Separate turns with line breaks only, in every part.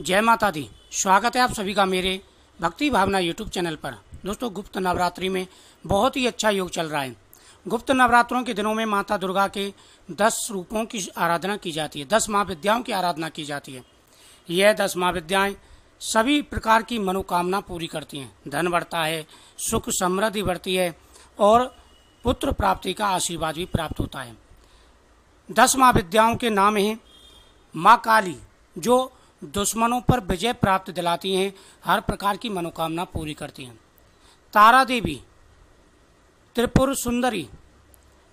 जय माता दी स्वागत है आप सभी का मेरे भक्ति भावना यूट्यूब चैनल पर दोस्तों गुप्त नवरात्रि में बहुत ही अच्छा योग चल रहा है गुप्त नवरात्रों के दिनों में माता दुर्गा के दस रूपों की आराधना की जाती है दस महाविद्याओं की आराधना की जाती है यह दस महाविद्याएं सभी प्रकार की मनोकामना पूरी करती हैं धन बढ़ता है सुख समृद्धि बढ़ती है और पुत्र प्राप्ति का आशीर्वाद भी प्राप्त होता है दस महाविद्याओं के नाम हैं माँ काली जो दुश्मनों पर विजय प्राप्त दिलाती हैं हर प्रकार की मनोकामना पूरी करती हैं तारा देवी त्रिपुर सुंदरी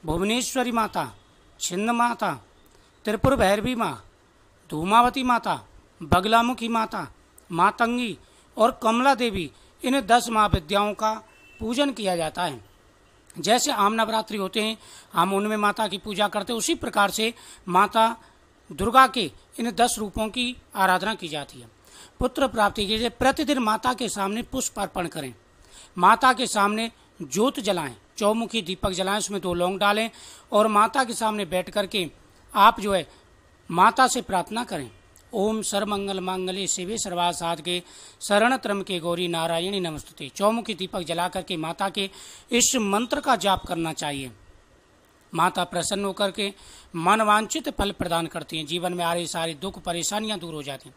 भुवनेश्वरी माता छिन्न माता त्रिपुर भैरवी माँ धूमावती माता बगलामुखी माता मातंगी और कमला देवी इन दस महाविद्याओं का पूजन किया जाता है जैसे आम नवरात्रि होते हैं हम उनमें माता की पूजा करते हैं उसी प्रकार से माता दुर्गा के इन दस रूपों की आराधना की जाती है पुत्र प्राप्ति के लिए प्रतिदिन माता के सामने पुष्प अर्पण करें माता के सामने ज्योत जलाएं चौमुखी दीपक जलाएं उसमें दो लौंग डालें और माता के सामने बैठ करके आप जो है माता से प्रार्थना करें ओम सर मंगल मांगल्य शिवे सर्वासाध के शरण त्रम के गौरी नारायणी नमस्ते चौमुखी दीपक जला करके माता के इस मंत्र का जाप करना चाहिए माता प्रसन्न होकर के मनवांचित फल प्रदान करती हैं जीवन में आ रही सारी दुख परेशानियां दूर हो जाती हैं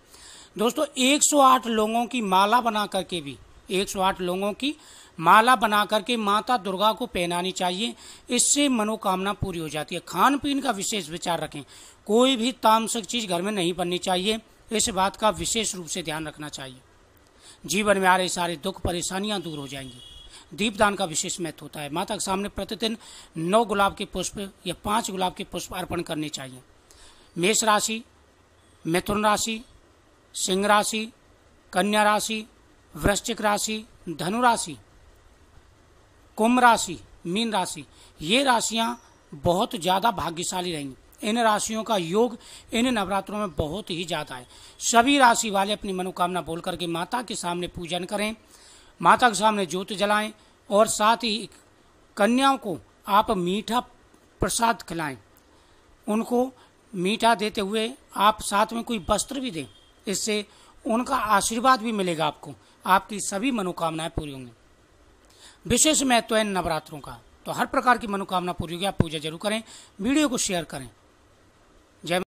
दोस्तों 108 लोगों की माला बना करके भी 108 लोगों की माला बना करके माता दुर्गा को पहनानी चाहिए इससे मनोकामना पूरी हो जाती है खान पीन का विशेष विचार रखें कोई भी तामसिक चीज़ घर में नहीं बननी चाहिए इस बात का विशेष रूप से ध्यान रखना चाहिए जीवन में आ रही सारी दुख परेशानियां दूर हो जाएंगी दीपदान का विशेष महत्व होता है माता के सामने प्रतिदिन नौ गुलाब के पुष्प या पाँच गुलाब के पुष्प अर्पण करने चाहिए मेष राशि मिथुन राशि सिंह राशि कन्या राशि वृश्चिक राशि धनु राशि कुंभ राशि मीन राशि ये राशियाँ बहुत ज़्यादा भाग्यशाली रहेंगी इन राशियों का योग इन नवरात्रों में बहुत ही ज़्यादा है सभी राशि वाले अपनी मनोकामना बोल करके माता के सामने पूजन करें माता के सामने ज्योत जलाएं और साथ ही कन्याओं को आप मीठा प्रसाद खिलाएं उनको मीठा देते हुए आप साथ में कोई वस्त्र भी दें इससे उनका आशीर्वाद भी मिलेगा आपको आपकी सभी मनोकामनाएं पूरी होंगी विशेष महत्व है नवरात्रों का तो हर प्रकार की मनोकामना पूरी होगी आप पूजा जरूर करें वीडियो को शेयर करें